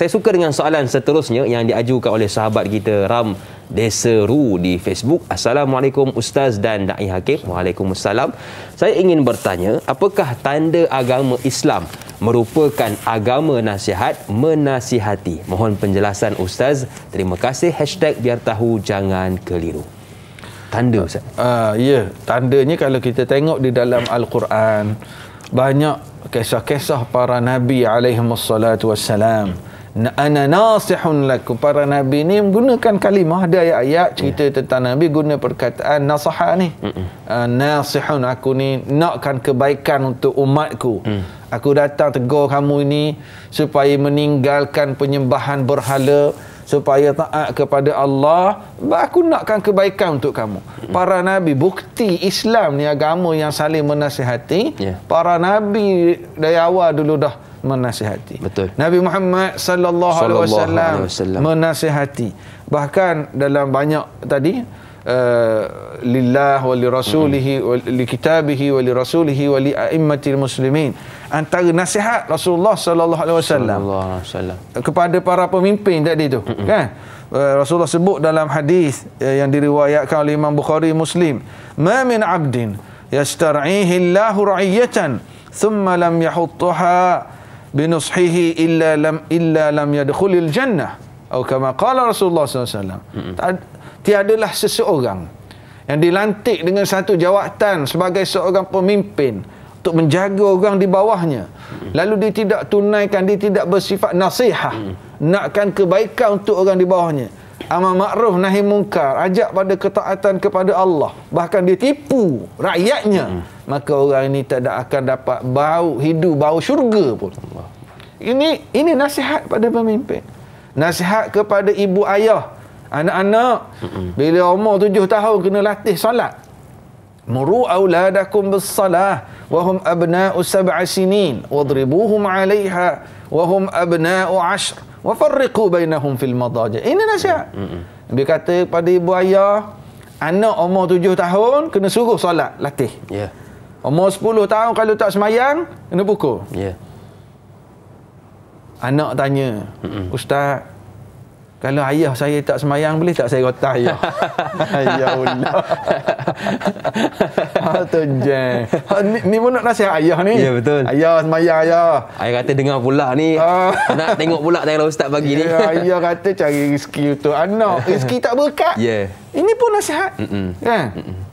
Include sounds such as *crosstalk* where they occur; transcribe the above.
Saya suka dengan soalan seterusnya yang diajukan oleh sahabat kita Ram Deseru di Facebook. Assalamualaikum Ustaz dan Da'i Hakim. Waalaikumsalam. Saya ingin bertanya, apakah tanda agama Islam merupakan agama nasihat menasihati? Mohon penjelasan Ustaz. Terima kasih. Hashtag biar tahu jangan keliru. Tanda ah, Ustaz. Uh, ya, yeah. tandanya kalau kita tengok di dalam Al-Quran, banyak kisah-kisah para Nabi alaihi wassalatu wassalam. Hmm ana nasihun lakum para nabi ni menggunakan kalimah ada ayat-ayat cerita yeah. tentang nabi guna perkataan nasihah ni uh, nasihun aku ni nakkan kebaikan untuk umatku mm. Aku datang tegur kamu ini supaya meninggalkan penyembahan berhala supaya taat kepada Allah aku nakkan kebaikan untuk kamu para nabi bukti Islam ni agama yang saling menasihati yeah. para nabi dari awal dulu dah menasihati betul Nabi Muhammad sallallahu alaihi wasallam menasihati bahkan dalam banyak tadi Uh, lillah wa li rasulihi wa li kitabihi wa li rasulihi wa li aimmatil muslimin antara nasihat Rasulullah sallallahu alaihi wasallam kepada para pemimpin tadi tu kan uh, Rasulullah sebut dalam hadis uh, yang diriwayatkan oleh Imam Bukhari Muslim ma min abdin yastar'ihi Allahu ra'iyatan thumma lam yahuttaha binushihi illa lam illa lam yadkhulil jannah atau kama qala Rasulullah SAW tiadalah seseorang yang dilantik dengan satu jawatan sebagai seorang pemimpin untuk menjaga orang di bawahnya lalu dia tidak tunaikan dia tidak bersifat nasihat nakkan kebaikan untuk orang di bawahnya amar makruf nahi mungkar ajak pada ketaatan kepada Allah bahkan dia tipu rakyatnya maka orang ini tidak akan dapat bau hidu bau syurga pun ini ini nasihat pada pemimpin. Nasihat kepada ibu ayah Anak-anak Bila umur tujuh tahun Kena latih solat Muru awladakum bersalah Wahum abna'u sab'a sinin Wadribuhum alaiha Wahum abna'u ashr Wafarriku bainahum fil madaja Ini nasihat Mm-mm. kata kepada ibu ayah Anak umur tujuh tahun Kena suruh solat Latih Ya yeah. Umur sepuluh tahun Kalau tak semayang Kena pukul Ya yeah. Anak tanya, Mm-mm. Ustaz, kalau ayah saya tak semayang boleh tak saya rotah Ayah *laughs* ya Allah. Ha *laughs* tu je. Ha, ni, ni pun nak nasihat ayah ni. Ya yeah, betul. Ayah semayang ayah. Ayah kata dengar pula ni. Ah. *laughs* nak tengok pula tengok ustaz bagi yeah, ayah kata cari rezeki untuk anak. Rezeki tak berkat. Yeah. Ini pun nasihat. Mm-mm. Kan? Mm-mm.